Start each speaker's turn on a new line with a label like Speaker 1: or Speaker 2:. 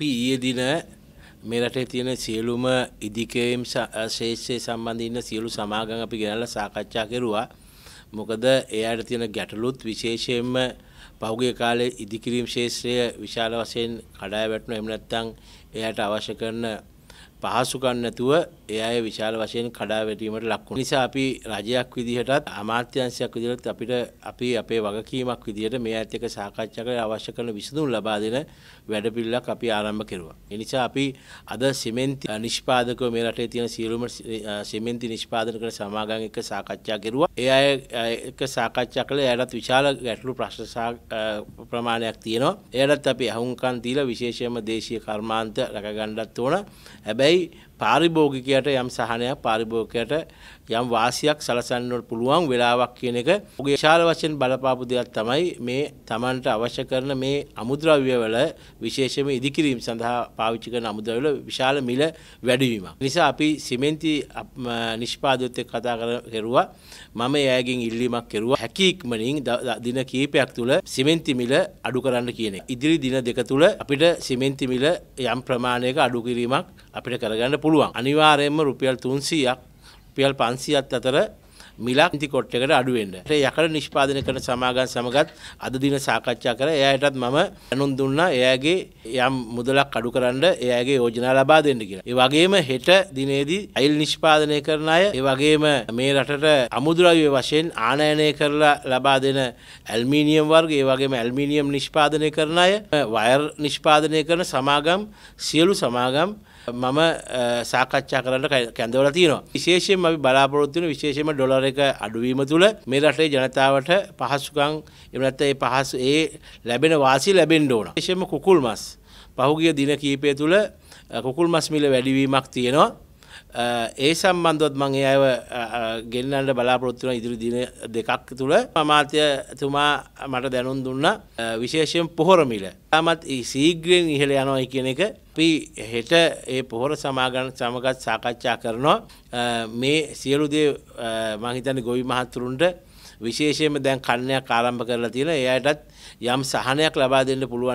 Speaker 1: අපි ඊයේ දින මේ රටේ තියෙන සියලුම ඉදිකේම් ශේෂය සම්බන්ධන්න සියලු සමාගම් අපි ගෙනල්ල සාකච්ඡා කෙරුවා මොකද එයාට තියෙන ගැටලුත් විශේෂයෙන්ම පහුගේ කාලේ ඉදිකිරීම් ශේෂත්‍රය විශාල වශයෙන් කඩා වැටනු එමනැත්තං එයට අවශ්‍ය කරන පහසුකම් නැතුව ඒ අය විශාල වශයෙන් කඩා වැටීමට ලක් වුණා. නිසා අපි රජයක් විදිහටත් අමාත්‍යාංශයක් විදිහටත් අපිට අපි අපේ වගකීමක් විදිහට මේ ඇත් එක්ක සාකච්ඡා කරලා අවශ්‍ය කරන විසඳුම් ලබා දෙන වැඩපිළිවෙලක් අපි ආරම්භ කෙරුවා. ඒ නිසා අපි අද සිමෙන්ති නිෂ්පාදකව මේ රටේ තියෙන සියලුම සිමෙන්ති නිෂ්පාදන කරන සමාගම් එක්ක සාකච්ඡා කෙරුවා. ඒ අය එක්ක සාකච්ඡා කළා. එයාලත් විශාල ගැටලු ප්‍රශ්න ප්‍රමාණයක් තියෙනවා. එයාලත් අපි අහුම්කම් දීලා විශේෂයෙන්ම දේශීය කර්මාන්ත රැකගන්නත් ඕන. හැබැයි හැබැයි පාරිභෝගිකයට යම් සහනයක් පාරිභෝගකයට යම් වාසියක් සලසන්නට පුළුවන් වෙලාවක් කියන එක ඔගේ ශාල වශයෙන් බලපාපු දෙයක් තමයි මේ තමන්ට අවශ්‍ය කරන මේ අමුද්‍රව්‍යවල විශේෂම ඉදිකිරීම් සඳහා පාවිච්චි කරන අමුද්‍රව්‍යවල විශාල මිල වැඩිවීමක්. නිසා අපි සිමෙන්ති නිෂ්පාදකයොත් එක්ක කතා කරුවා මම එයාගෙන් ඉල්ලීමක් කරුවා හැකි ඉක්මනින් දින කිහිපයක් තුළ සිමෙන්ති මිල අඩු කරන්න කියන ඉදිරි දින දෙක තුළ අපිට සිමෙන්ති මිල යම් ප්‍රමාණයක අඩු කිරීමක් අපිට කරගන්න පුළුවන්. අනිවාර්යයෙන්ම රුපියල් 300ක් රුපියල් 500ක් අතර මිලක් ඉතිකොට්ටකට අඩුවෙන්ට යකට නිෂ්පාදන කරන සමාගන් සමගත් අද දින සාකච්ඡා කර එයටත් මම ඇනුන් දුන්න එයාගේ යම් මුදලක් අඩු කරන්න එයාගේ යෝජනා ලබා දෙන්න කියලා. ඒ වගේම හෙට දිනේදී අයිල් නිෂ්පාදනය කරන අය ඒ වගේම මේ රටට අමුද්‍රව්‍ය වශයෙන් ආනයනය කරලා ලබා දෙන ඇල්මීනියම් වර්ග ඒ වගේම ඇල්මීනියම් නිෂ්පාදනය කරන අය වයර් නිෂ්පාදනය කරන සමාගම් සියලු සමාගම් මම සාකච්ඡා කරන්න කැඳවලා තියෙනවා. විශේෂයෙන් අපි බලාපොරොත්තු වෙන විශේෂයෙන්ම ඩොලරේ එක අඩුවීම තුළ මේ රටේ ජනතාවට පහසුකම් එමනත් ඒ පහසු ඒ ලැබෙන වාසි ලැබෙන්න ඕන. විශේෂයෙන්ම කුකුල් මස් පහුගිය දින කීපය තුළ කුකුල් මස් මිල වැඩිවීමක් තියෙනවා. ඒ සම්බන්ධොත් මං ඒ අයව ගෙන්නන්නට බලාපොරොත්තුවන ඉදිරි දින දෙකක් තුළ අමාත්‍යතුමා මට දැනුම් දුන්න විශේෂයෙන් පොහොරමිල. තමත් සීග්‍රයෙන් ඉහළ යනවා කියන එක අපි හෙට ඒ පොහොර සමාගන් සමගත් සාකච්ඡා කරනවා මේ සියලුදේ මහිතන ගොවි මහත්තුරුන්ට විශේෂයම දැන් කන්නයක් ආරම්භ කරලා තියෙන එයටත් යම් සහනයක් ලබා දෙන්න පුළුවන්